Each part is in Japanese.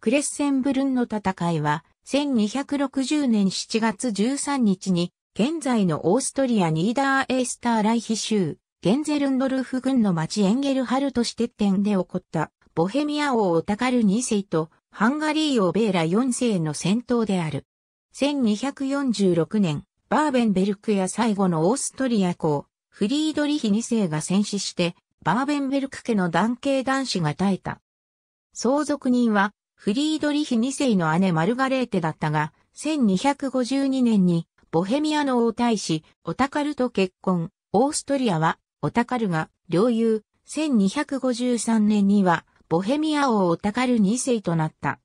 クレッセンブルンの戦いは、1260年7月13日に、現在のオーストリアニーダーエースターライヒ州、ゲンゼルンドルフ軍の町エンゲルハルトシテッテンで起こった、ボヘミア王オタカル2世と、ハンガリー王ベーラ4世の戦闘である。1246年、バーベンベルクや最後のオーストリア公、フリードリヒ2世が戦死して、バーベンベルク家の男系男子が耐えた。相続人は、フリードリヒ2世の姉マルガレーテだったが、1252年にボヘミアの王太子、オタカルと結婚。オーストリアはオタカルが領有。1253年にはボヘミア王オタカル2世となった。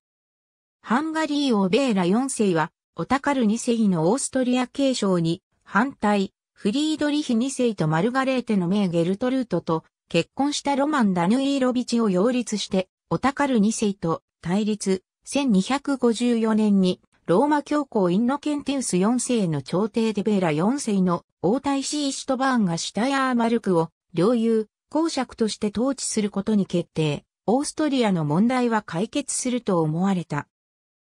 ハンガリー王ベーラ4世はオタカル2世のオーストリア継承に反対、フリードリヒ2世とマルガレーテの名ゲルトルートと結婚したロマン・ダヌイーロビチを擁立して、オタカル2世と対立、1254年にローマ教皇インノケンテウス4世の朝廷でベーラ4世の王太子イシュトバーンがシュタヤーマルクを領有、公爵として統治することに決定。オーストリアの問題は解決すると思われた。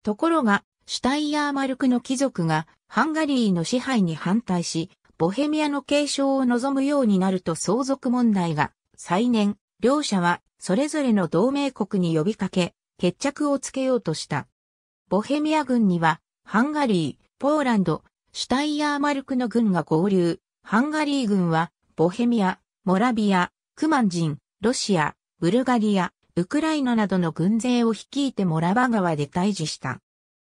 ところが、シュタイヤーマルクの貴族がハンガリーの支配に反対し、ボヘミアの継承を望むようになると相続問題が再燃、両者はそれぞれの同盟国に呼びかけ、決着をつけようとした。ボヘミア軍には、ハンガリー、ポーランド、シュタイヤーマルクの軍が合流。ハンガリー軍は、ボヘミア、モラビア、クマン人、ロシア、ブルガリア、ウクライナなどの軍勢を率いてモラバ川で対峙した。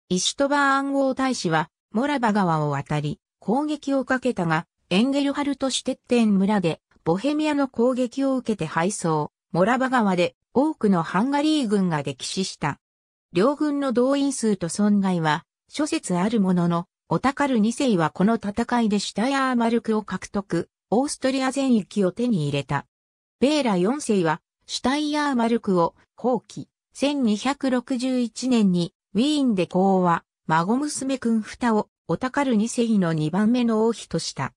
イシュトバー暗号大使は、モラバ川を渡り、攻撃をかけたが、エンゲルハルトシュテッテン村で、ボヘミアの攻撃を受けて敗走、モラバ川で多くのハンガリー軍が激死した。両軍の動員数と損害は諸説あるものの、オタカル2世はこの戦いでシュタヤーマルクを獲得、オーストリア全域を手に入れた。ベーラ4世はシュタイヤーマルクを放棄。1261年にウィーンで講和、孫娘君たをオタカル2世の2番目の王妃とした。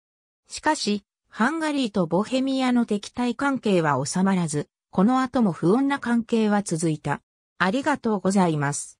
しかし、ハンガリーとボヘミアの敵対関係は収まらず、この後も不穏な関係は続いた。ありがとうございます。